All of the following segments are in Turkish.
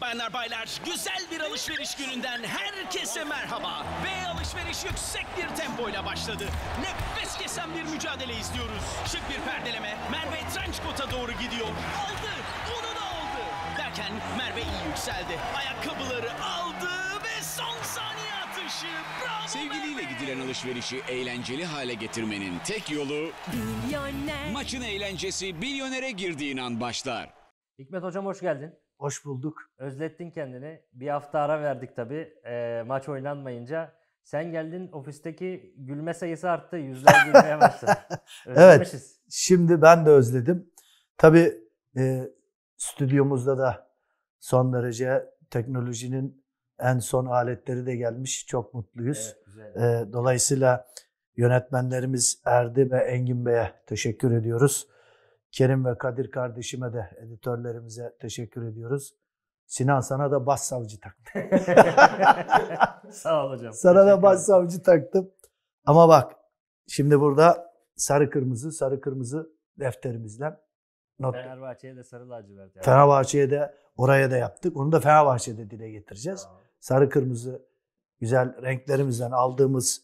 Bayanlar baylar, güzel bir alışveriş gününden herkese merhaba. B alışveriş yüksek bir tempoyla başladı. Nefes kesen bir mücadele izliyoruz. Şık bir perdeleme, Merve Trenchcoat'a doğru gidiyor. Aldı, onu da aldı. Derken Merve iyi yükseldi. Ayakkabıları aldı ve son saniye atışı. Bravo Sevgiliyle Merve. gidilen alışverişi eğlenceli hale getirmenin tek yolu... Milyoner. Maçın eğlencesi milyonere girdiğin an başlar. Hikmet Hocam hoş geldin. Hoş bulduk. Özlettin kendini. Bir hafta ara verdik tabii. E, maç oynanmayınca. Sen geldin ofisteki gülme sayısı arttı. Yüzler gülmeye başladı. Özlemişiz. evet. Şimdi ben de özledim. Tabii e, stüdyomuzda da son derece teknolojinin en son aletleri de gelmiş. Çok mutluyuz. Evet, güzel. E, dolayısıyla yönetmenlerimiz Erdi ve Engin Bey'e teşekkür ediyoruz. Kerim ve Kadir kardeşime de editörlerimize teşekkür ediyoruz. Sinan sana da başsavcı taktım. Sağ ol hocam. Sana da başsavcı taktım. Ama bak şimdi burada sarı kırmızı sarı kırmızı defterimizle not. Fenerbahçe'ye de sarı lacivert. Yani. Fenerbahçe'ye de oraya da yaptık. Onu da Fenerbahçe'de dile getireceğiz. Tamam. Sarı kırmızı güzel renklerimizden aldığımız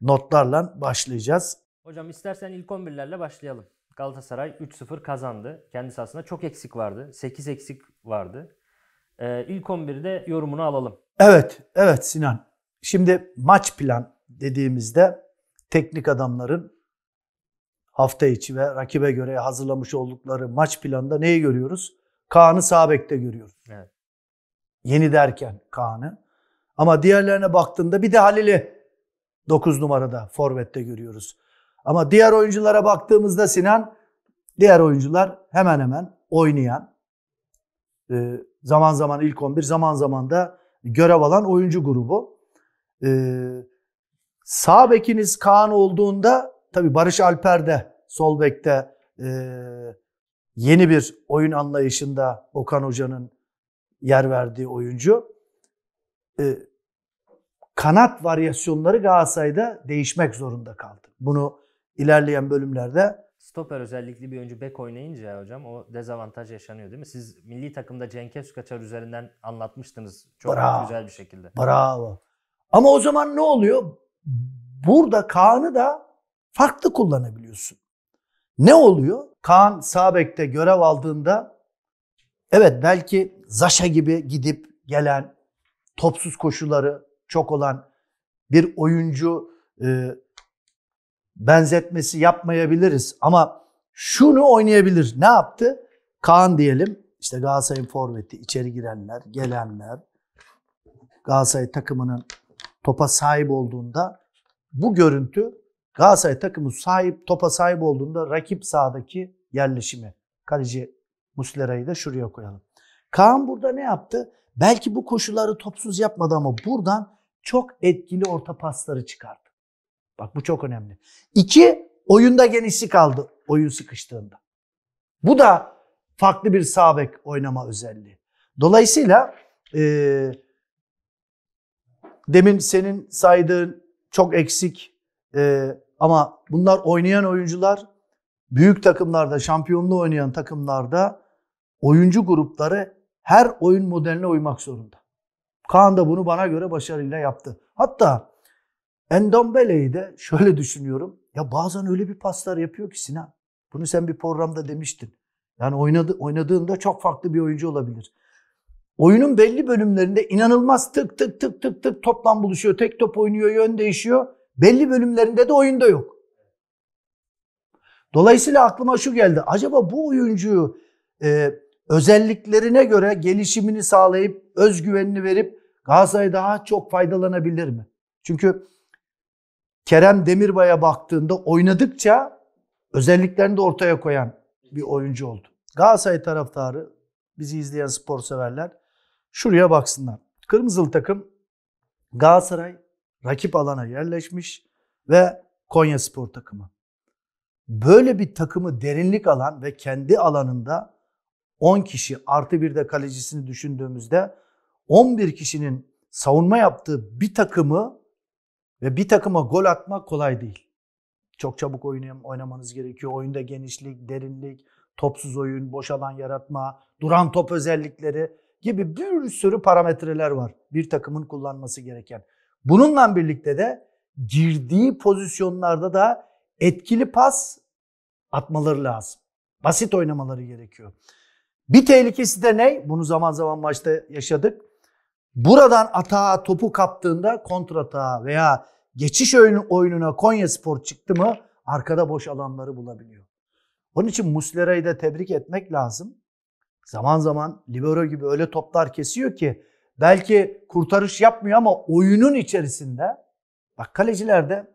notlarla başlayacağız. Hocam istersen ilk 11'lerle başlayalım. Galatasaray 3-0 kazandı. Kendisi aslında çok eksik vardı. 8 eksik vardı. Ee, ilk 11'de yorumunu alalım. Evet, evet Sinan. Şimdi maç plan dediğimizde teknik adamların hafta içi ve rakibe göre hazırlamış oldukları maç planında neyi görüyoruz? Kaan'ı Sabek'te görüyoruz. Evet. Yeni derken Kaan'ı. Ama diğerlerine baktığında bir de Halil'i 9 numarada forvette görüyoruz. Ama diğer oyunculara baktığımızda Sinan, diğer oyuncular hemen hemen oynayan, e, zaman zaman ilk 11, zaman zaman da görev alan oyuncu grubu. E, sağ bekiniz Kaan olduğunda, tabi Barış Alper de sol bekte e, yeni bir oyun anlayışında Okan Hoca'nın yer verdiği oyuncu. Kanat varyasyonları Galatasaray'da değişmek zorunda kaldı. Bunu ilerleyen bölümlerde. Stoper özellikli bir oyuncu bek oynayınca hocam o dezavantaj yaşanıyor değil mi? Siz milli takımda Cenk Esukaçar üzerinden anlatmıştınız çok Bravo. güzel bir şekilde. Bravo. Ama o zaman ne oluyor? Burada Kaan'ı da farklı kullanabiliyorsun. Ne oluyor? Kaan Sabek'te görev aldığında evet belki Zaşa gibi gidip gelen topsuz koşuları çok olan bir oyuncu benzetmesi yapmayabiliriz ama şunu oynayabilir. Ne yaptı? Kaan diyelim. İşte Galatasaray'ın forveti, içeri girenler, gelenler, Galatasaray takımının topa sahip olduğunda bu görüntü Galatasaray takımı sahip topa sahip olduğunda rakip sahadaki yerleşimi. Kaleci Muslera'yı da şuraya koyalım. Kaan burada ne yaptı? Belki bu koşulları topsuz yapmadı ama buradan çok etkili orta pasları çıkardı. Bak bu çok önemli. İki, oyunda genişlik aldı oyun sıkıştığında. Bu da farklı bir sağ oynama özelliği. Dolayısıyla e, demin senin saydığın çok eksik e, ama bunlar oynayan oyuncular büyük takımlarda, şampiyonluğu oynayan takımlarda oyuncu grupları her oyun modeline uymak zorunda. Kaan da bunu bana göre başarıyla yaptı. Hatta Endombele'yi de şöyle düşünüyorum. Ya bazen öyle bir paslar yapıyor ki Sinan. Bunu sen bir programda demiştin. Yani oynadı, oynadığında çok farklı bir oyuncu olabilir. Oyunun belli bölümlerinde inanılmaz tık tık tık tık tık toplam buluşuyor. Tek top oynuyor, yön değişiyor. Belli bölümlerinde de oyunda yok. Dolayısıyla aklıma şu geldi. Acaba bu oyuncuyu e, özelliklerine göre gelişimini sağlayıp özgüvenini verip Galatasaray daha çok faydalanabilir mi? Çünkü Kerem Demirbay'a baktığında oynadıkça özelliklerini de ortaya koyan bir oyuncu oldu. Galatasaray taraftarı, bizi izleyen spor severler şuraya baksınlar. Kırmızılı takım Galatasaray rakip alana yerleşmiş ve Konya Spor takımı. Böyle bir takımı derinlik alan ve kendi alanında 10 kişi artı bir de kalecisini düşündüğümüzde 11 kişinin savunma yaptığı bir takımı ve bir takıma gol atmak kolay değil. Çok çabuk oyun oynamanız gerekiyor. Oyunda genişlik, derinlik, topsuz oyun, boş alan yaratma, duran top özellikleri gibi bir sürü parametreler var bir takımın kullanması gereken. Bununla birlikte de girdiği pozisyonlarda da etkili pas atmaları lazım. Basit oynamaları gerekiyor. Bir tehlikesi de ne? Bunu zaman zaman maçta yaşadık. Buradan atağa topu kaptığında kontratağa veya geçiş oyunu oyununa Konya Spor çıktı mı arkada boş alanları bulabiliyor. Onun için Muslera'yı da tebrik etmek lazım. Zaman zaman libero gibi öyle toplar kesiyor ki belki kurtarış yapmıyor ama oyunun içerisinde bak kalecilerde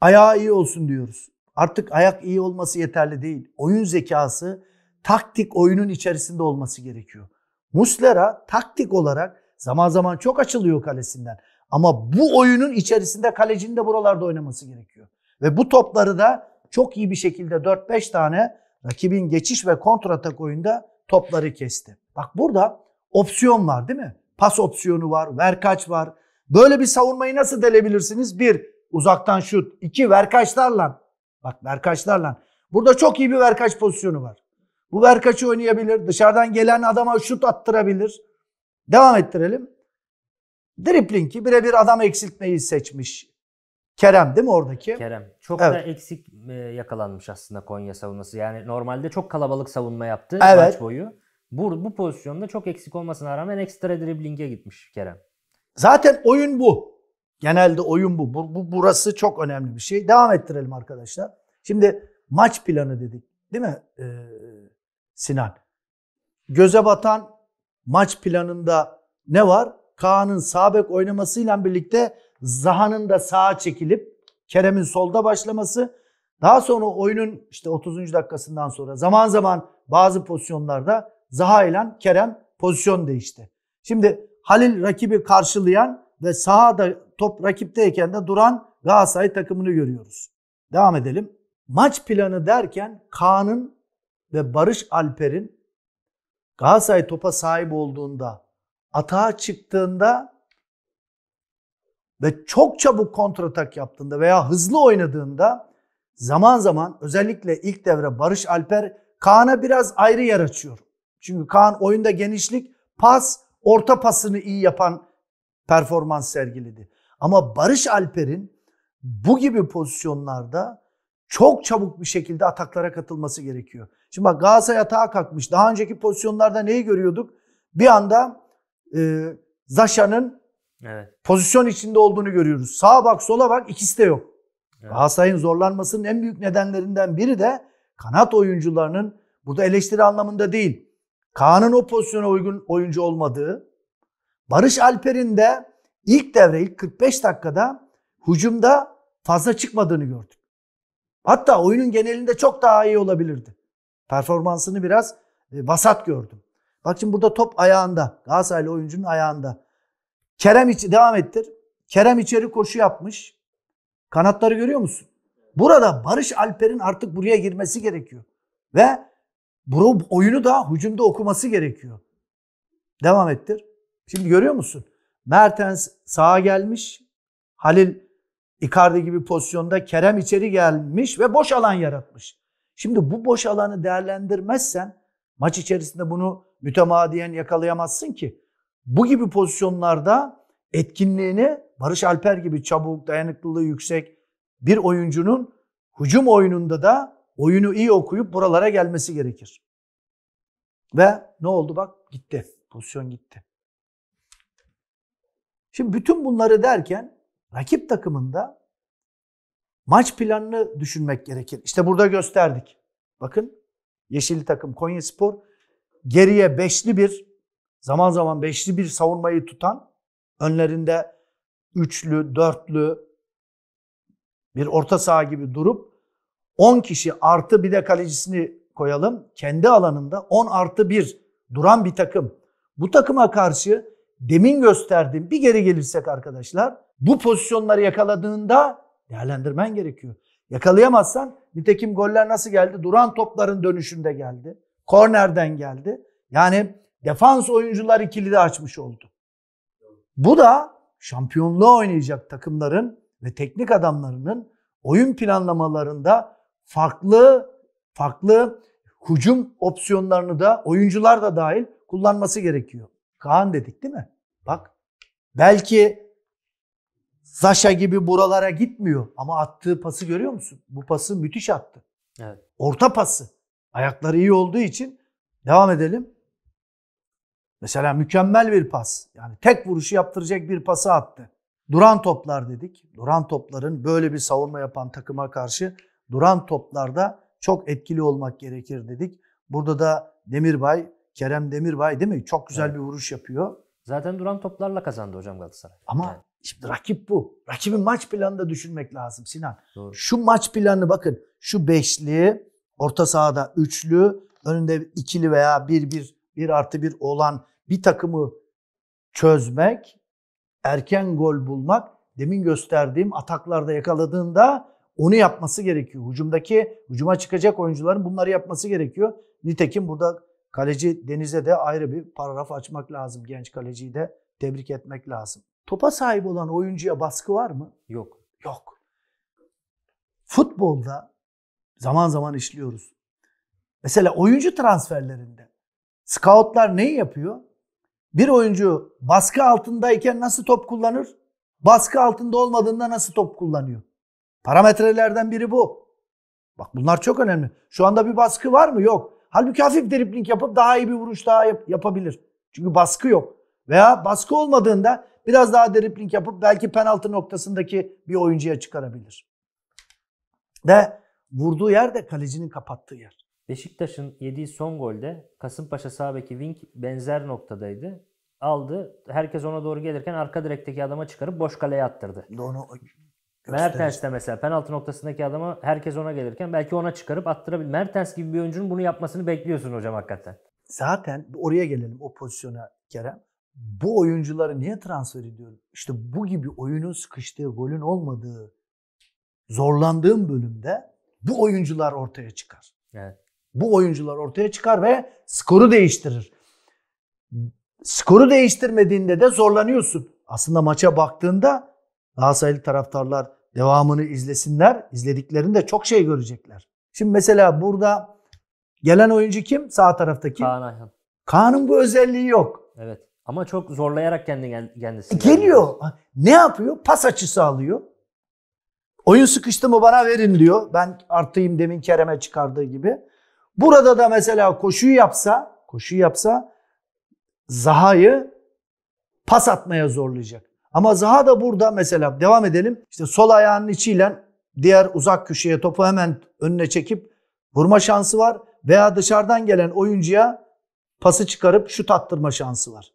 ayağı iyi olsun diyoruz. Artık ayak iyi olması yeterli değil. Oyun zekası taktik oyunun içerisinde olması gerekiyor. Muslera taktik olarak zaman zaman çok açılıyor kalesinden. Ama bu oyunun içerisinde kalecinin de buralarda oynaması gerekiyor. Ve bu topları da çok iyi bir şekilde 4-5 tane rakibin geçiş ve kontratak oyunda topları kesti. Bak burada opsiyon var değil mi? Pas opsiyonu var, verkaç var. Böyle bir savunmayı nasıl delebilirsiniz? Bir, uzaktan şut. iki verkaçlarla. Bak verkaçlarla. Burada çok iyi bir verkaç pozisyonu var. Bu Berkaç'ı oynayabilir. Dışarıdan gelen adama şut attırabilir. Devam ettirelim. Driplinki birebir adam eksiltmeyi seçmiş. Kerem değil mi oradaki? Kerem. Çok evet. da eksik e, yakalanmış aslında Konya savunması. Yani normalde çok kalabalık savunma yaptı evet. maç boyu. Bu, bu pozisyonda çok eksik olmasına rağmen ekstra driblinge gitmiş Kerem. Zaten oyun bu. Genelde oyun bu. bu, bu burası çok önemli bir şey. Devam ettirelim arkadaşlar. Şimdi maç planı dedik değil mi? Ee, Sinan. Göze batan maç planında ne var? Kaan'ın sağ bek oynamasıyla birlikte Zaha'nın da sağa çekilip Kerem'in solda başlaması. Daha sonra oyunun işte 30. dakikasından sonra zaman zaman bazı pozisyonlarda Zaha ile Kerem pozisyon değişti. Şimdi Halil rakibi karşılayan ve sahada top rakipteyken de duran Galatasaray takımını görüyoruz. Devam edelim. Maç planı derken Kaan'ın ve Barış Alper'in Galatasaray topa sahip olduğunda, atağa çıktığında ve çok çabuk kontratak yaptığında veya hızlı oynadığında zaman zaman özellikle ilk devre Barış Alper Kaan'a biraz ayrı yer açıyor. Çünkü Kaan oyunda genişlik, pas, orta pasını iyi yapan performans sergiledi. Ama Barış Alper'in bu gibi pozisyonlarda çok çabuk bir şekilde ataklara katılması gerekiyor. Şimdi bak Galatasaray atağa kalkmış. Daha önceki pozisyonlarda neyi görüyorduk? Bir anda e, Zaşa'nın evet. pozisyon içinde olduğunu görüyoruz. Sağa bak sola bak ikisi de yok. Evet. Galatasaray'ın zorlanmasının en büyük nedenlerinden biri de kanat oyuncularının burada eleştiri anlamında değil. Kaan'ın o pozisyona uygun oyuncu olmadığı, Barış Alper'in de ilk devre ilk 45 dakikada hücumda fazla çıkmadığını gördük. Hatta oyunun genelinde çok daha iyi olabilirdi. Performansını biraz e, vasat gördüm. Bak şimdi burada top ayağında. Galatasaraylı oyuncunun ayağında. Kerem içi devam ettir. Kerem içeri koşu yapmış. Kanatları görüyor musun? Burada Barış Alper'in artık buraya girmesi gerekiyor. Ve bu oyunu da hücumda okuması gerekiyor. Devam ettir. Şimdi görüyor musun? Mertens sağa gelmiş. Halil Icardi gibi pozisyonda Kerem içeri gelmiş ve boş alan yaratmış. Şimdi bu boş alanı değerlendirmezsen maç içerisinde bunu mütemadiyen yakalayamazsın ki. Bu gibi pozisyonlarda etkinliğini Barış Alper gibi çabuk, dayanıklılığı yüksek bir oyuncunun hücum oyununda da oyunu iyi okuyup buralara gelmesi gerekir. Ve ne oldu bak gitti. Pozisyon gitti. Şimdi bütün bunları derken rakip takımında Maç planını düşünmek gerekir. İşte burada gösterdik. Bakın yeşil takım Konya Spor geriye beşli bir zaman zaman beşli bir savunmayı tutan önlerinde üçlü, dörtlü bir orta saha gibi durup 10 kişi artı bir de kalecisini koyalım. Kendi alanında 10 artı 1 duran bir takım. Bu takıma karşı demin gösterdiğim bir geri gelirsek arkadaşlar bu pozisyonları yakaladığında değerlendirmen gerekiyor. Yakalayamazsan nitekim goller nasıl geldi? Duran topların dönüşünde geldi. Kornerden geldi. Yani defans oyuncular ikili de açmış oldu. Bu da şampiyonluğa oynayacak takımların ve teknik adamlarının oyun planlamalarında farklı farklı hücum opsiyonlarını da oyuncular da dahil kullanması gerekiyor. Kaan dedik değil mi? Bak belki Zaşa gibi buralara gitmiyor ama attığı pası görüyor musun? Bu pası müthiş attı. Evet. Orta pası. Ayakları iyi olduğu için devam edelim. Mesela mükemmel bir pas. Yani tek vuruşu yaptıracak bir pası attı. Duran toplar dedik. Duran topların böyle bir savunma yapan takıma karşı duran toplarda çok etkili olmak gerekir dedik. Burada da Demirbay, Kerem Demirbay değil mi? Çok güzel evet. bir vuruş yapıyor. Zaten duran toplarla kazandı hocam Galatasaray. Ama yani. Şimdi rakip bu. Rakibin maç planını da düşünmek lazım Sinan. Doğru. Şu maç planını bakın. Şu beşli, orta sahada üçlü, önünde ikili veya bir bir, bir artı bir olan bir takımı çözmek, erken gol bulmak. Demin gösterdiğim ataklarda yakaladığında onu yapması gerekiyor. Hücumdaki, hücuma çıkacak oyuncuların bunları yapması gerekiyor. Nitekim burada kaleci Deniz'e de ayrı bir paragraf açmak lazım. Genç kaleciyi de tebrik etmek lazım. Topa sahip olan oyuncuya baskı var mı? Yok. Yok. Futbolda zaman zaman işliyoruz. Mesela oyuncu transferlerinde scoutlar neyi yapıyor? Bir oyuncu baskı altındayken nasıl top kullanır? Baskı altında olmadığında nasıl top kullanıyor? Parametrelerden biri bu. Bak bunlar çok önemli. Şu anda bir baskı var mı? Yok. Halbuki hafif dripling yapıp daha iyi bir vuruş daha yap yapabilir. Çünkü baskı yok. Veya baskı olmadığında Biraz daha dripling yapıp belki penaltı noktasındaki bir oyuncuya çıkarabilir. Ve vurduğu yer de kalecinin kapattığı yer. Beşiktaş'ın yediği son golde Kasımpaşa sağ Wink benzer noktadaydı. Aldı. Herkes ona doğru gelirken arka direkteki adama çıkarıp boş kaleye attırdı. Onu Mertens de mesela penaltı noktasındaki adama herkes ona gelirken belki ona çıkarıp attırabilir. Mertens gibi bir oyuncunun bunu yapmasını bekliyorsun hocam hakikaten. Zaten oraya gelelim o pozisyona Kerem bu oyuncuları niye transfer ediyorum? İşte bu gibi oyunun sıkıştığı, golün olmadığı, zorlandığım bölümde bu oyuncular ortaya çıkar. Evet. Bu oyuncular ortaya çıkar ve skoru değiştirir. Skoru değiştirmediğinde de zorlanıyorsun. Aslında maça baktığında daha sayılı taraftarlar devamını izlesinler. İzlediklerinde çok şey görecekler. Şimdi mesela burada gelen oyuncu kim? Sağ taraftaki. Kaan Ayhan. Kaan'ın bu özelliği yok. Evet. Ama çok zorlayarak kendi kendisini. E, geliyor. Ne yapıyor? Pas açısı alıyor. Oyun sıkıştı mı bana verin diyor. Ben artayım demin Kerem'e çıkardığı gibi. Burada da mesela koşuyu yapsa, koşu yapsa Zaha'yı pas atmaya zorlayacak. Ama Zaha da burada mesela devam edelim. İşte sol ayağının içiyle diğer uzak köşeye topu hemen önüne çekip vurma şansı var veya dışarıdan gelen oyuncuya pası çıkarıp şut attırma şansı var.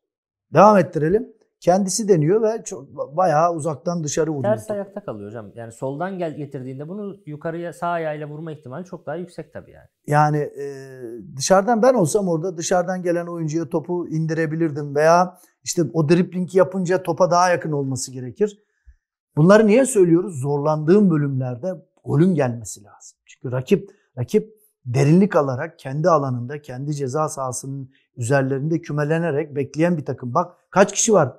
Devam ettirelim. Kendisi deniyor ve çok, bayağı uzaktan dışarı vuruyor. Ters ayakta kalıyor hocam. Yani soldan gel getirdiğinde bunu yukarıya sağ ayağıyla vurma ihtimali çok daha yüksek tabii yani. Yani e, dışarıdan ben olsam orada dışarıdan gelen oyuncuya topu indirebilirdim veya işte o dripling yapınca topa daha yakın olması gerekir. Bunları niye söylüyoruz? Zorlandığım bölümlerde golün gelmesi lazım. Çünkü rakip rakip derinlik alarak kendi alanında, kendi ceza sahasının üzerlerinde kümelenerek bekleyen bir takım. Bak kaç kişi var?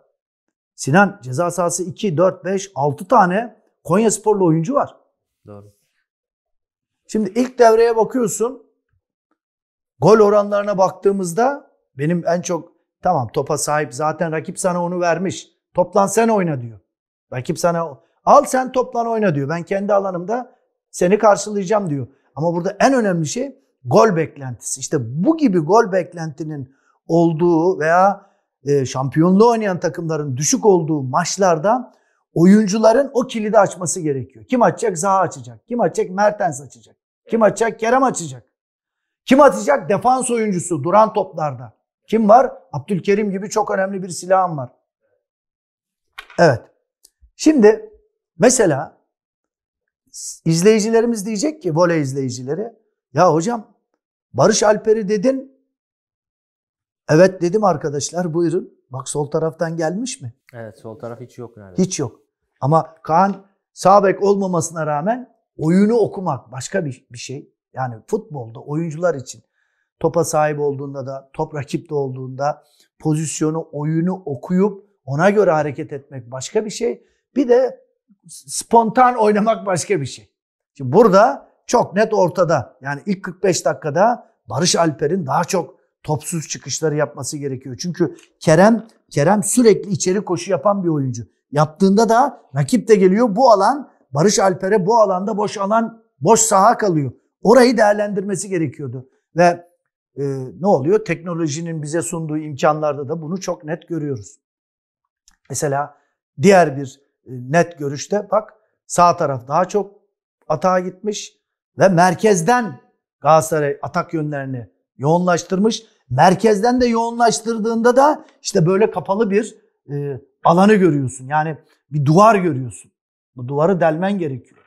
Sinan ceza sahası 2, 4, 5, 6 tane Konya Sporlu oyuncu var. Doğru. Şimdi ilk devreye bakıyorsun. Gol oranlarına baktığımızda benim en çok tamam topa sahip zaten rakip sana onu vermiş. Toplan sen oyna diyor. Rakip sana al sen toplan oyna diyor. Ben kendi alanımda seni karşılayacağım diyor. Ama burada en önemli şey gol beklentisi. İşte bu gibi gol beklentinin olduğu veya e, şampiyonluğu oynayan takımların düşük olduğu maçlarda oyuncuların o kilidi açması gerekiyor. Kim açacak? Zaha açacak. Kim açacak? Mertens açacak. Kim açacak? Kerem açacak. Kim atacak? Defans oyuncusu duran toplarda. Kim var? Abdülkerim gibi çok önemli bir silahım var. Evet. Şimdi mesela izleyicilerimiz diyecek ki voley izleyicileri ya hocam Barış Alper'i dedin. Evet dedim arkadaşlar buyurun. Bak sol taraftan gelmiş mi? Evet sol taraf hiç yok neredeyse. Hiç yok. Ama Kaan sağ bek olmamasına rağmen oyunu okumak başka bir, bir şey. Yani futbolda oyuncular için topa sahip olduğunda da top rakipte olduğunda pozisyonu oyunu okuyup ona göre hareket etmek başka bir şey. Bir de spontan oynamak başka bir şey. Şimdi burada çok net ortada. Yani ilk 45 dakikada Barış Alper'in daha çok topsuz çıkışları yapması gerekiyor. Çünkü Kerem Kerem sürekli içeri koşu yapan bir oyuncu. Yaptığında da rakip de geliyor. Bu alan Barış Alper'e bu alanda boş alan boş saha kalıyor. Orayı değerlendirmesi gerekiyordu. Ve e, ne oluyor? Teknolojinin bize sunduğu imkanlarda da bunu çok net görüyoruz. Mesela diğer bir e, net görüşte bak sağ taraf daha çok atağa gitmiş ve merkezden Galatasaray atak yönlerini yoğunlaştırmış. Merkezden de yoğunlaştırdığında da işte böyle kapalı bir e, alanı görüyorsun. Yani bir duvar görüyorsun. Bu duvarı delmen gerekiyor.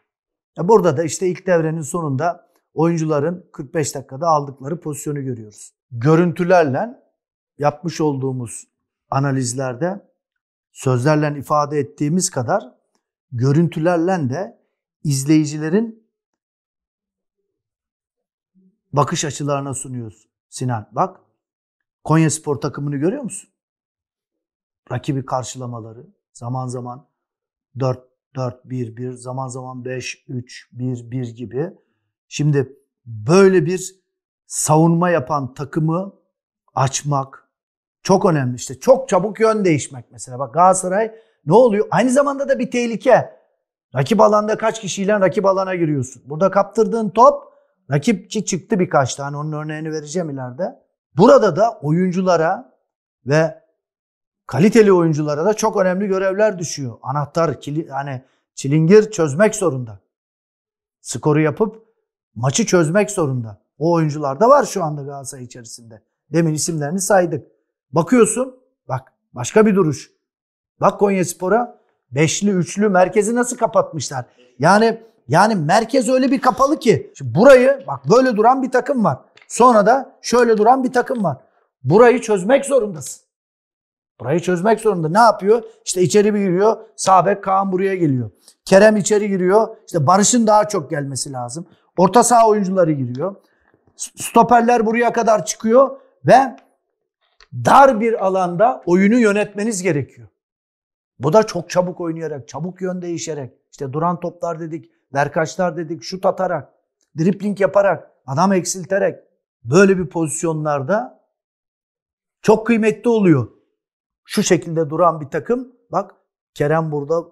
E burada da işte ilk devrenin sonunda oyuncuların 45 dakikada aldıkları pozisyonu görüyoruz. Görüntülerle yapmış olduğumuz analizlerde sözlerle ifade ettiğimiz kadar görüntülerle de izleyicilerin bakış açılarına sunuyoruz Sinan. Bak Konya Spor takımını görüyor musun? Rakibi karşılamaları zaman zaman 4-4-1-1 zaman zaman 5-3-1-1 gibi. Şimdi böyle bir savunma yapan takımı açmak, çok önemli işte. Çok çabuk yön değişmek mesela. Bak Galatasaray ne oluyor? Aynı zamanda da bir tehlike. Rakip alanda kaç kişiyle rakip alana giriyorsun? Burada kaptırdığın top rakipçi çıktı birkaç tane. Onun örneğini vereceğim ileride. Burada da oyunculara ve kaliteli oyunculara da çok önemli görevler düşüyor. Anahtar, kili, hani çilingir çözmek zorunda. Skoru yapıp maçı çözmek zorunda. O oyuncular da var şu anda Galatasaray içerisinde. Demin isimlerini saydık. Bakıyorsun bak başka bir duruş. Bak Konya Spor'a beşli üçlü merkezi nasıl kapatmışlar. Yani yani merkez öyle bir kapalı ki. Şimdi burayı bak böyle duran bir takım var. Sonra da şöyle duran bir takım var. Burayı çözmek zorundasın. Burayı çözmek zorunda. Ne yapıyor? İşte içeri bir giriyor. Sabek Kaan buraya geliyor. Kerem içeri giriyor. İşte Barış'ın daha çok gelmesi lazım. Orta saha oyuncuları giriyor. Stoperler buraya kadar çıkıyor ve dar bir alanda oyunu yönetmeniz gerekiyor. Bu da çok çabuk oynayarak, çabuk yön değişerek, işte duran toplar dedik, verkaçlar dedik, şut atarak, dripling yaparak, adam eksilterek böyle bir pozisyonlarda çok kıymetli oluyor. Şu şekilde duran bir takım bak Kerem burada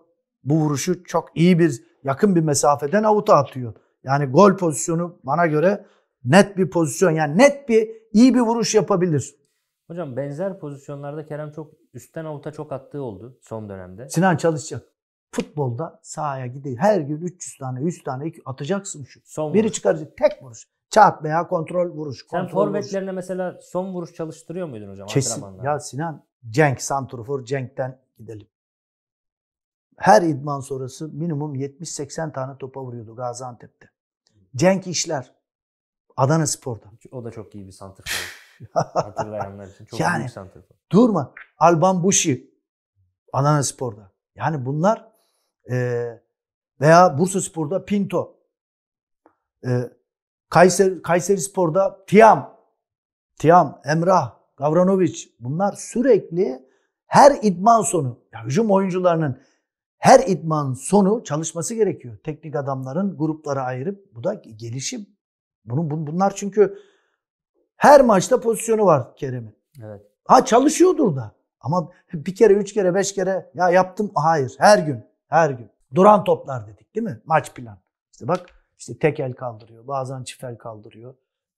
bu vuruşu çok iyi bir yakın bir mesafeden avuta atıyor. Yani gol pozisyonu bana göre net bir pozisyon yani net bir iyi bir vuruş yapabilir. Hocam benzer pozisyonlarda Kerem çok üstten avuta çok attığı oldu son dönemde. Sinan çalışacak. Futbolda sahaya gidiyor. Her gün 300 tane, 100 tane atacaksın şu. Son Biri vuruş. çıkaracak tek vuruş. Çat veya kontrol vuruş. Kontrol Sen forvetlerine mesela son vuruş çalıştırıyor muydun hocam Kesin. Ya Sinan Cenk Santurfor Cenk'ten gidelim. Her idman sonrası minimum 70-80 tane topa vuruyordu Gaziantep'te. Cenk işler. Adana Spor'da. O da çok iyi bir santrfor. Hatırlayanlar için çok yani, büyük santrafor. Durma. Alban Bushi Adana Spor'da. Yani bunlar e, veya Bursa Spor'da Pinto. E, Kayseri, Kayseri Spor'da Tiam. Tiam, Emrah, Gavranovic. Bunlar sürekli her idman sonu, ya hücum oyuncularının her idman sonu çalışması gerekiyor. Teknik adamların gruplara ayırıp bu da gelişim. Bunu, bunlar çünkü her maçta pozisyonu var Kerem'in. Evet. Ha çalışıyordur da. Ama bir kere, üç kere, beş kere ya yaptım. Hayır. Her gün. Her gün. Duran toplar dedik değil mi? Maç plan. İşte bak işte tek el kaldırıyor. Bazen çift el kaldırıyor.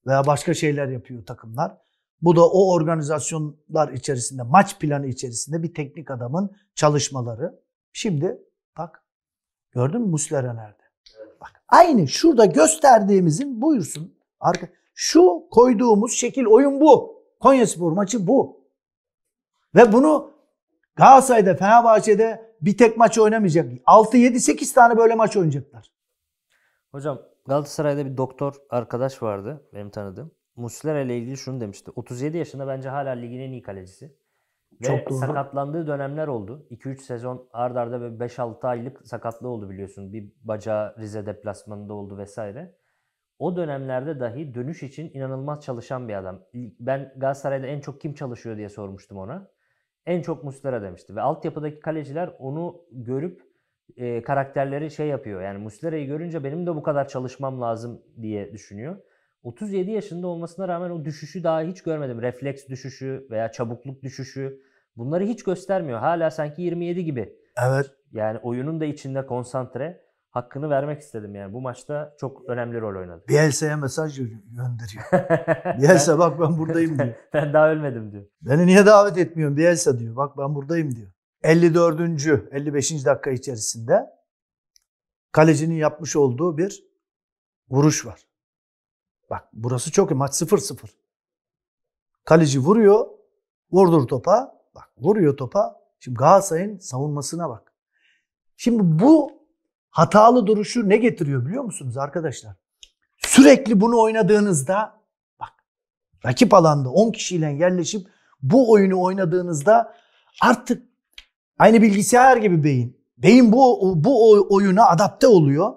Veya başka şeyler yapıyor takımlar. Bu da o organizasyonlar içerisinde, maç planı içerisinde bir teknik adamın çalışmaları. Şimdi bak gördün mü Muslera nerede? Bak aynı şurada gösterdiğimizin buyursun. Arka, şu koyduğumuz şekil oyun bu. Konyaspor maçı bu. Ve bunu Galatasaray'da, Fenerbahçe'de bir tek maç oynamayacak. 6 7 8 tane böyle maç oynayacaklar. Hocam Galatasaray'da bir doktor arkadaş vardı benim tanıdığım. Muslera ile ilgili şunu demişti. 37 yaşında bence hala ligin en iyi kalecisi. Ve Çok doğru. sakatlandığı dönemler oldu. 2-3 sezon ardarda arda ve 5-6 aylık sakatlığı oldu biliyorsun. Bir bacağı Rize deplasmanında oldu vesaire o dönemlerde dahi dönüş için inanılmaz çalışan bir adam. Ben Galatasaray'da en çok kim çalışıyor diye sormuştum ona. En çok Muslera demişti. Ve altyapıdaki kaleciler onu görüp e, karakterleri şey yapıyor. Yani Muslera'yı görünce benim de bu kadar çalışmam lazım diye düşünüyor. 37 yaşında olmasına rağmen o düşüşü daha hiç görmedim. Refleks düşüşü veya çabukluk düşüşü. Bunları hiç göstermiyor. Hala sanki 27 gibi. Evet. Yani oyunun da içinde konsantre hakkını vermek istedim yani. Bu maçta çok önemli rol oynadı. Bielsa'ya mesaj gönderiyor. Bielsa bak ben buradayım diyor. ben daha ölmedim diyor. Beni niye davet etmiyorsun Bielsa diyor. Bak ben buradayım diyor. 54. 55. dakika içerisinde kalecinin yapmış olduğu bir vuruş var. Bak burası çok iyi. Maç 0-0. Kaleci vuruyor. Vurdur topa. Bak vuruyor topa. Şimdi Galatasaray'ın savunmasına bak. Şimdi bu hatalı duruşu ne getiriyor biliyor musunuz arkadaşlar? Sürekli bunu oynadığınızda bak rakip alanda 10 kişiyle yerleşip bu oyunu oynadığınızda artık aynı bilgisayar gibi beyin. Beyin bu bu oyuna adapte oluyor.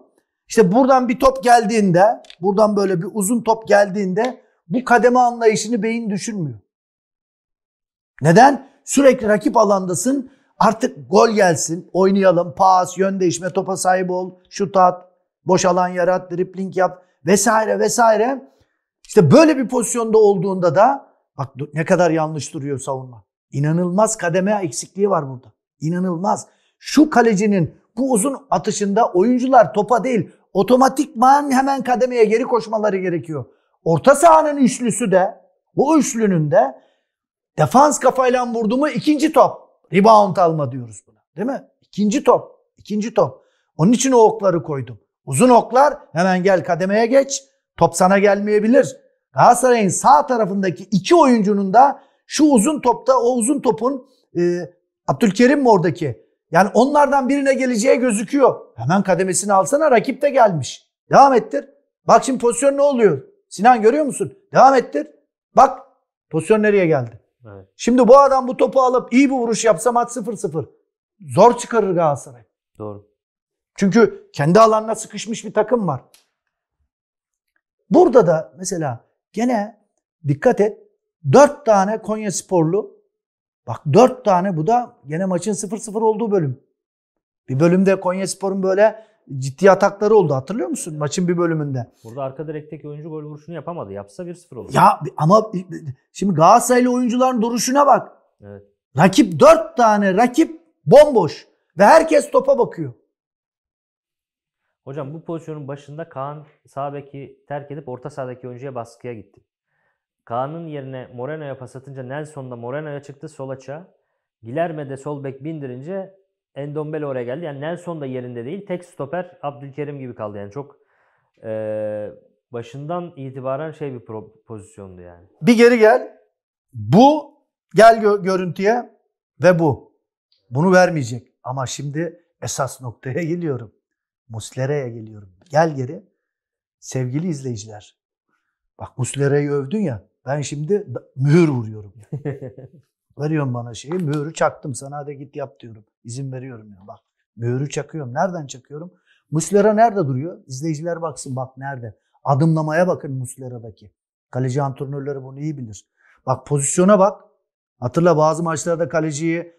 İşte buradan bir top geldiğinde, buradan böyle bir uzun top geldiğinde bu kademe anlayışını beyin düşünmüyor. Neden? Sürekli rakip alandasın Artık gol gelsin, oynayalım, pas, yön değişme, topa sahip ol, şut at, boş alan yarat, dripling yap vesaire vesaire. İşte böyle bir pozisyonda olduğunda da bak ne kadar yanlış duruyor savunma. İnanılmaz kademe eksikliği var burada. İnanılmaz. Şu kalecinin bu uzun atışında oyuncular topa değil otomatikman hemen kademeye geri koşmaları gerekiyor. Orta sahanın üçlüsü de bu üçlünün de defans kafayla vurdu mu ikinci top. Rebound alma diyoruz buna. Değil mi? İkinci top. ikinci top. Onun için o okları koydum. Uzun oklar hemen gel kademeye geç. Top sana gelmeyebilir. Galatasaray'ın sağ tarafındaki iki oyuncunun da şu uzun topta o uzun topun e, Abdülkerim mi oradaki? Yani onlardan birine geleceği gözüküyor. Hemen kademesini alsana rakip de gelmiş. Devam ettir. Bak şimdi pozisyon ne oluyor? Sinan görüyor musun? Devam ettir. Bak pozisyon nereye geldi? Şimdi bu adam bu topu alıp iyi bir vuruş yapsa maç 0-0. Zor çıkarır Galatasaray. Doğru. Çünkü kendi alanına sıkışmış bir takım var. Burada da mesela gene dikkat et. Dört tane Konya sporlu. Bak dört tane bu da gene maçın 0-0 olduğu bölüm. Bir bölümde Konya Spor'un böyle ciddi atakları oldu hatırlıyor musun maçın bir bölümünde? Burada arka direkteki oyuncu gol vuruşunu yapamadı. Yapsa 1-0 olur. Ya ama şimdi Galatasaraylı oyuncuların duruşuna bak. Evet. Rakip 4 tane rakip bomboş ve herkes topa bakıyor. Hocam bu pozisyonun başında Kaan sağ beki terk edip orta sahadaki oyuncuya baskıya gitti. Kaan'ın yerine Moreno'ya pas atınca Nelson da Moreno'ya çıktı sol açığa. Gilerme de sol bek bindirince Endombele oraya geldi. Yani Nelson da yerinde değil. Tek stoper Abdülkerim gibi kaldı. Yani çok e, başından itibaren şey bir pozisyondu yani. Bir geri gel. Bu gel gö- görüntüye ve bu. Bunu vermeyecek. Ama şimdi esas noktaya geliyorum. Muslera'ya geliyorum. Gel geri. Sevgili izleyiciler. Bak Muslera'yı övdün ya. Ben şimdi mühür vuruyorum. Yani. Veriyorum bana şeyi, mühürü çaktım sana hadi git yap diyorum. İzin veriyorum ya bak. Mühürü çakıyorum. Nereden çakıyorum? Muslera nerede duruyor? İzleyiciler baksın bak nerede. Adımlamaya bakın Muslera'daki. Kaleci antrenörleri bunu iyi bilir. Bak pozisyona bak. Hatırla bazı maçlarda kaleciyi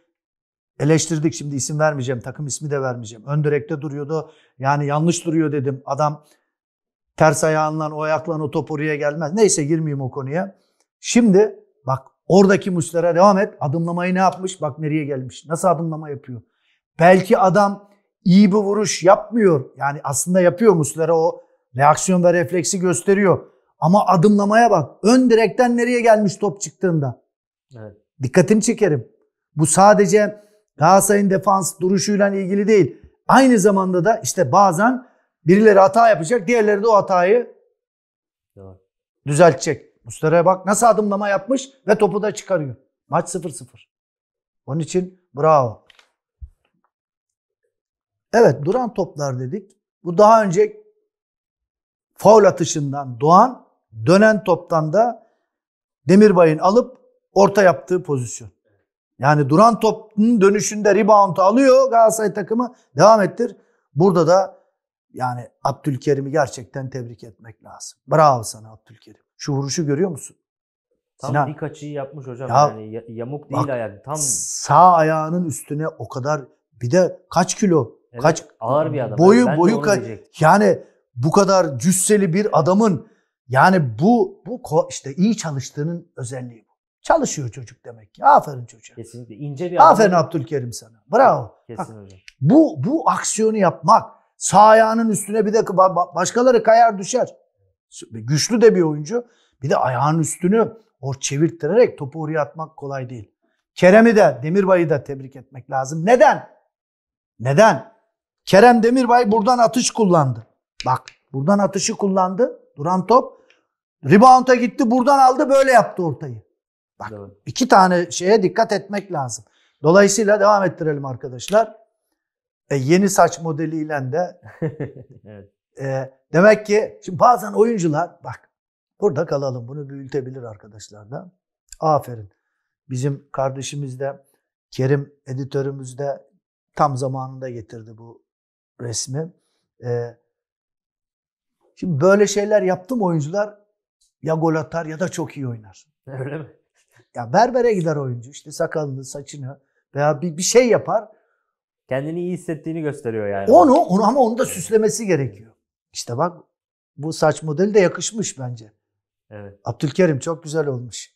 eleştirdik. Şimdi isim vermeyeceğim. Takım ismi de vermeyeceğim. Ön direkte duruyordu. Yani yanlış duruyor dedim. Adam ters ayağından o ayakla o top oraya gelmez. Neyse girmeyeyim o konuya. Şimdi bak Oradaki muslara devam et. Adımlamayı ne yapmış? Bak nereye gelmiş. Nasıl adımlama yapıyor? Belki adam iyi bir vuruş yapmıyor. Yani aslında yapıyor muslara o reaksiyon ve refleksi gösteriyor. Ama adımlamaya bak. Ön direkten nereye gelmiş top çıktığında? Evet. Dikkatini çekerim. Bu sadece Galatasaray'ın defans duruşuyla ilgili değil. Aynı zamanda da işte bazen birileri hata yapacak, diğerleri de o hatayı evet. düzeltecek. Mustera'ya bak nasıl adımlama yapmış ve topu da çıkarıyor. Maç 0-0. Onun için bravo. Evet duran toplar dedik. Bu daha önce faul atışından doğan dönen toptan da Demirbay'ın alıp orta yaptığı pozisyon. Yani duran topun dönüşünde rebound'u alıyor Galatasaray takımı devam ettir. Burada da yani Abdülkerim'i gerçekten tebrik etmek lazım. Bravo sana Abdülkerim. Şu vuruşu görüyor musun? Tam Sinan, dik açıyı yapmış hocam. Ya, yani yamuk değil bak, ayak. Tam sağ ayağının üstüne o kadar bir de kaç kilo? Evet, kaç ağır bir adam. Boyu ben boyu kaç. yani bu kadar cüsseli bir adamın yani bu bu işte iyi çalıştığının özelliği bu. Çalışıyor çocuk demek ki. Aferin çocuğa. Kesinlikle ince bir adam. Aferin adam. Abdülkerim sana. Bravo. Kesin Bak, hocam. Bu bu aksiyonu yapmak sağ ayağının üstüne bir de başkaları kayar düşer. Güçlü de bir oyuncu. Bir de ayağın üstünü or çevirttirerek topu oraya atmak kolay değil. Kerem'i de Demirbay'ı da tebrik etmek lazım. Neden? Neden? Kerem Demirbay buradan atış kullandı. Bak buradan atışı kullandı. Duran top. Rebound'a gitti buradan aldı böyle yaptı ortayı. Bak evet. iki tane şeye dikkat etmek lazım. Dolayısıyla devam ettirelim arkadaşlar. E, yeni saç modeliyle de evet. E, demek ki şimdi bazen oyuncular bak burada kalalım bunu büyütebilir arkadaşlar da. Aferin. Bizim kardeşimiz de Kerim editörümüz de tam zamanında getirdi bu resmi. E, şimdi böyle şeyler yaptım oyuncular ya gol atar ya da çok iyi oynar. Öyle mi? Ya berbere gider oyuncu işte sakalını, saçını veya bir, bir şey yapar. Kendini iyi hissettiğini gösteriyor yani. Onu, onu ama onu da süslemesi gerekiyor. İşte bak bu saç modeli de yakışmış bence. Evet. Abdülkerim çok güzel olmuş.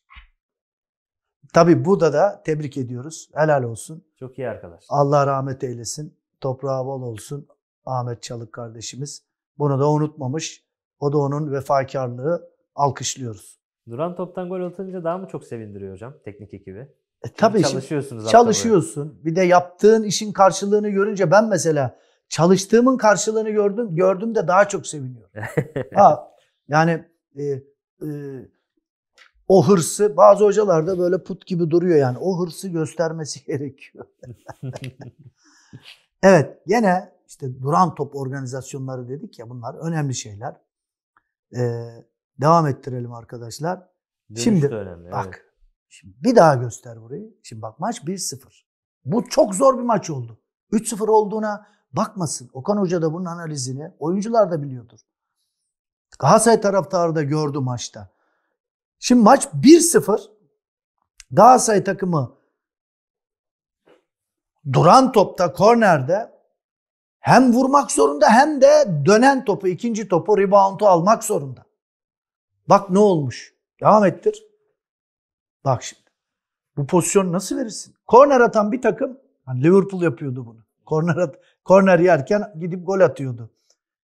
Tabii Buda da tebrik ediyoruz. Helal olsun. Çok iyi arkadaş. Allah rahmet eylesin. Toprağı bol olsun Ahmet Çalık kardeşimiz. Bunu da unutmamış. O da onun vefakarlığı alkışlıyoruz. Duran toptan gol atınca daha mı çok sevindiriyor hocam teknik ekibi? E, tabii çalışıyorsunuz. Şimdi, çalışıyorsun. Bir de yaptığın işin karşılığını görünce ben mesela çalıştığımın karşılığını gördüm gördüm de daha çok seviniyorum. ha, yani e, e, o hırsı bazı hocalarda böyle put gibi duruyor yani o hırsı göstermesi gerekiyor. evet gene işte duran top organizasyonları dedik ya bunlar önemli şeyler. Ee, devam ettirelim arkadaşlar. Dönüş şimdi önemli, bak evet. şimdi bir daha göster burayı. Şimdi bak maç 1-0. Bu çok zor bir maç oldu. 3-0 olduğuna bakmasın. Okan Hoca da bunun analizini oyuncular da biliyordur. Galatasaray taraftarı da gördü maçta. Şimdi maç 1-0. Galatasaray takımı duran topta, kornerde hem vurmak zorunda hem de dönen topu, ikinci topu, reboundu almak zorunda. Bak ne olmuş. Devam ettir. Bak şimdi. Bu pozisyonu nasıl verirsin? Korner atan bir takım, hani Liverpool yapıyordu bunu. Korner, at, korner yerken gidip gol atıyordu.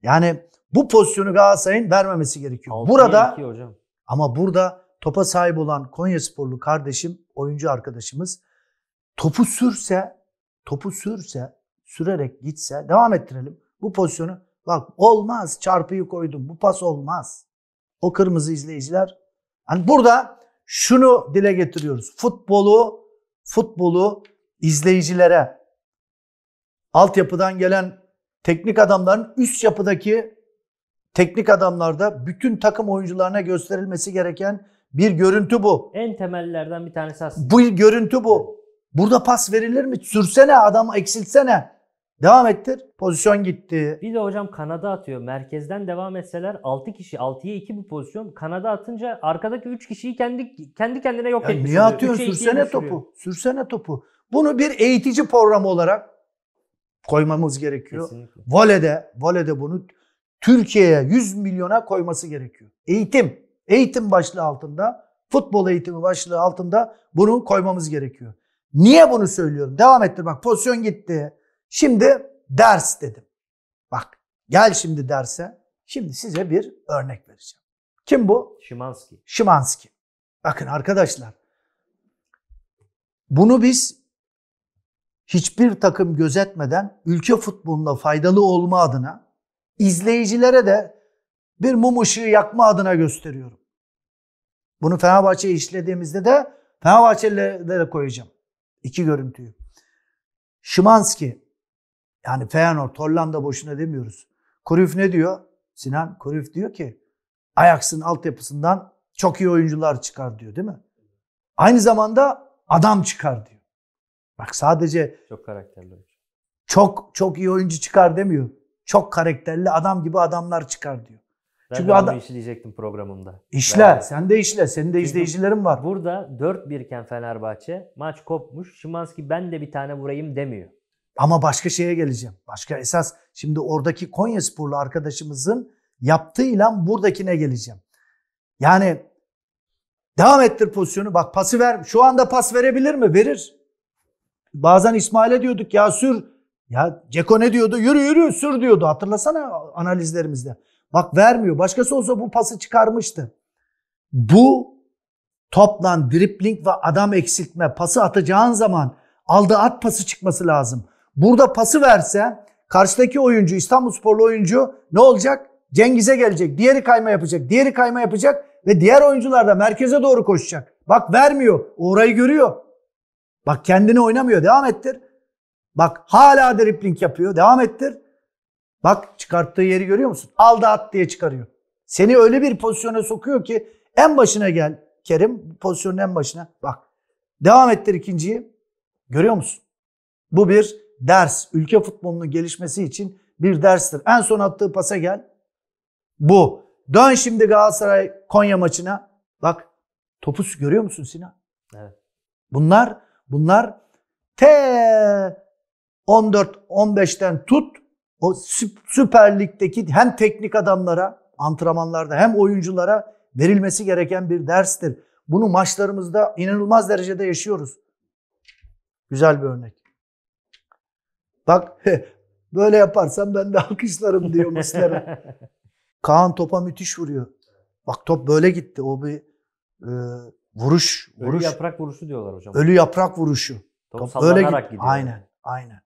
Yani bu pozisyonu Galatasaray'ın vermemesi gerekiyor. Altı burada hocam. ama burada topa sahip olan Konya sporlu kardeşim, oyuncu arkadaşımız topu sürse, topu sürse, sürerek gitse devam ettirelim. Bu pozisyonu bak olmaz çarpıyı koydum bu pas olmaz. O kırmızı izleyiciler. Hani burada şunu dile getiriyoruz. Futbolu futbolu izleyicilere altyapıdan gelen teknik adamların üst yapıdaki teknik adamlarda bütün takım oyuncularına gösterilmesi gereken bir görüntü bu. En temellerden bir tanesi aslında. Bu görüntü bu. Burada pas verilir mi? Sürsene adam eksilsene. Devam ettir. Pozisyon gitti. Bir de hocam kanada atıyor. Merkezden devam etseler 6 kişi 6'ya 2 bu pozisyon. Kanada atınca arkadaki 3 kişiyi kendi kendi kendine yok etmiş. Niye atıyorsun? Sürsene topu. Sürsene topu. Bunu bir eğitici programı olarak koymamız gerekiyor. Kesinlikle. Volede, volede bunu Türkiye'ye 100 milyona koyması gerekiyor. Eğitim, eğitim başlığı altında, futbol eğitimi başlığı altında bunu koymamız gerekiyor. Niye bunu söylüyorum? Devam ettir bak pozisyon gitti. Şimdi ders dedim. Bak gel şimdi derse. Şimdi size bir örnek vereceğim. Kim bu? Şimanski. Şimanski. Bakın arkadaşlar. Bunu biz hiçbir takım gözetmeden ülke futboluna faydalı olma adına izleyicilere de bir mum ışığı yakma adına gösteriyorum. Bunu Fenerbahçe'ye işlediğimizde de Fenerbahçelilere koyacağım. iki görüntüyü. Şimanski yani Feyenoord Hollanda boşuna demiyoruz. Kurif ne diyor? Sinan Kurif diyor ki Ajax'ın altyapısından çok iyi oyuncular çıkar diyor değil mi? Aynı zamanda adam çıkar diyor. Bak sadece çok karakterli Çok çok iyi oyuncu çıkar demiyor. Çok karakterli adam gibi adamlar çıkar diyor. Ben Çünkü adam işi diyecektim programımda. İşle, Beraber. sen de işle. Senin de Çünkü izleyicilerin var. Burada 4-1 iken Fenerbahçe maç kopmuş. Şimanski ben de bir tane vurayım demiyor. Ama başka şeye geleceğim. Başka esas şimdi oradaki Konya Sporlu arkadaşımızın yaptığıyla buradakine geleceğim. Yani devam ettir pozisyonu. Bak pası ver. Şu anda pas verebilir mi? Verir. Bazen İsmail'e diyorduk ya sür. Ya Ceko ne diyordu? Yürü yürü sür diyordu. Hatırlasana analizlerimizde. Bak vermiyor. Başkası olsa bu pası çıkarmıştı. Bu toplan dripling ve adam eksiltme pası atacağın zaman aldığı at pası çıkması lazım. Burada pası verse karşıdaki oyuncu İstanbul Sporlu oyuncu ne olacak? Cengiz'e gelecek. Diğeri kayma yapacak. Diğeri kayma yapacak ve diğer oyuncular da merkeze doğru koşacak. Bak vermiyor. Orayı görüyor. Bak kendini oynamıyor. Devam ettir. Bak hala dripling yapıyor. Devam ettir. Bak çıkarttığı yeri görüyor musun? Al da at diye çıkarıyor. Seni öyle bir pozisyona sokuyor ki en başına gel Kerim. Pozisyonun en başına. Bak. Devam ettir ikinciyi. Görüyor musun? Bu bir ders. Ülke futbolunun gelişmesi için bir derstir. En son attığı pasa gel. Bu. Dön şimdi Galatasaray Konya maçına. Bak topu görüyor musun Sinan? Evet. Bunlar Bunlar T 14-15'ten tut o Süper Lig'deki hem teknik adamlara antrenmanlarda hem oyunculara verilmesi gereken bir derstir. Bunu maçlarımızda inanılmaz derecede yaşıyoruz. Güzel bir örnek. Bak böyle yaparsam ben de alkışlarım diyor Muslera. Kaan topa müthiş vuruyor. Bak top böyle gitti. O bir e, Vuruş, vuruş. Ölü yaprak vuruşu diyorlar hocam. Ölü yaprak vuruşu. Top, top sallanarak gidiyor. Aynen, aynen.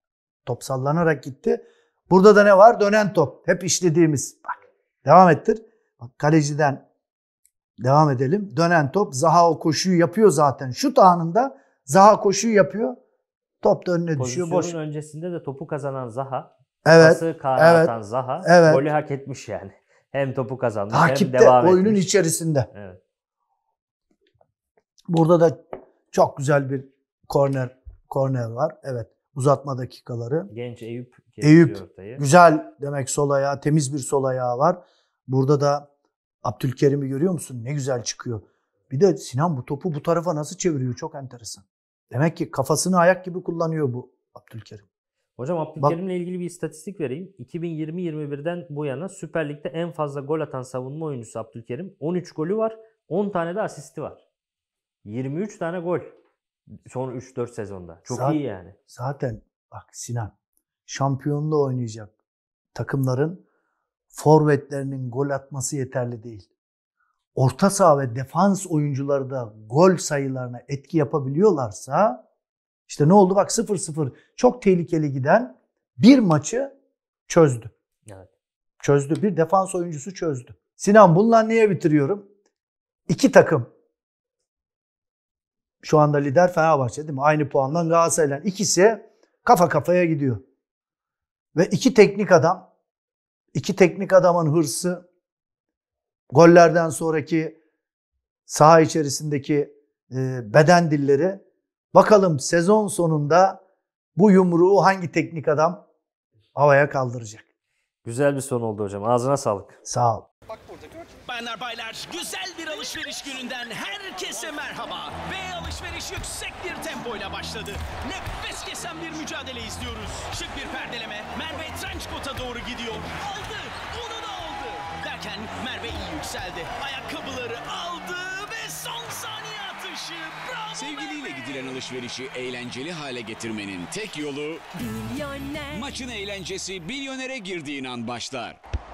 Top sallanarak gitti. Burada da ne var? Dönen top. Hep işlediğimiz. Bak, devam ettir. Bak kaleciden devam edelim. Dönen top. Zaha o koşuyu yapıyor zaten. Şu anında Zaha koşuyu yapıyor. Top da önüne Pozisyonun düşüyor. Pozisyonun öncesinde de topu kazanan Zaha. Evet. Pası evet, atan Zaha. Evet. Golü hak etmiş yani. Hem topu kazandı Takipte, hem devam etmiş. Takipte oyunun içerisinde. Evet. Burada da çok güzel bir korner korner var. Evet. Uzatma dakikaları. Genç Eyüp. Eyüp. Ortayı. Güzel demek sol ayağı. Temiz bir sol ayağı var. Burada da Abdülkerim'i görüyor musun? Ne güzel çıkıyor. Bir de Sinan bu topu bu tarafa nasıl çeviriyor? Çok enteresan. Demek ki kafasını ayak gibi kullanıyor bu Abdülkerim. Hocam Abdülkerim'le ilgili bir istatistik vereyim. 2020-21'den bu yana Süper Lig'de en fazla gol atan savunma oyuncusu Abdülkerim. 13 golü var, 10 tane de asisti var. 23 tane gol son 3-4 sezonda. Çok zaten, iyi yani. Zaten bak Sinan şampiyonluğu oynayacak takımların forvetlerinin gol atması yeterli değil. Orta saha ve defans oyuncuları da gol sayılarına etki yapabiliyorlarsa işte ne oldu bak 0-0 çok tehlikeli giden bir maçı çözdü. Evet. Çözdü. Bir defans oyuncusu çözdü. Sinan bununla niye bitiriyorum? İki takım şu anda lider Fenerbahçe değil mi? Aynı puandan Galatasaray'la. ikisi kafa kafaya gidiyor. Ve iki teknik adam, iki teknik adamın hırsı, gollerden sonraki saha içerisindeki e, beden dilleri. Bakalım sezon sonunda bu yumruğu hangi teknik adam havaya kaldıracak? Güzel bir son oldu hocam. Ağzına sağlık. Sağ ol. Bayanlar baylar, güzel bir alışveriş gününden herkese merhaba. B alışveriş yüksek bir tempoyla başladı. Nefes kesen bir mücadele izliyoruz. Şık bir perdeleme, Merve Trenchcoat'a doğru gidiyor. Aldı, onu da aldı. Derken Merve iyi yükseldi. Ayakkabıları aldı ve son saniye atışı. Bravo Sevgiliyle Merve. gidilen alışverişi eğlenceli hale getirmenin tek yolu... Milyoner. Maçın eğlencesi milyonere girdiğin an başlar.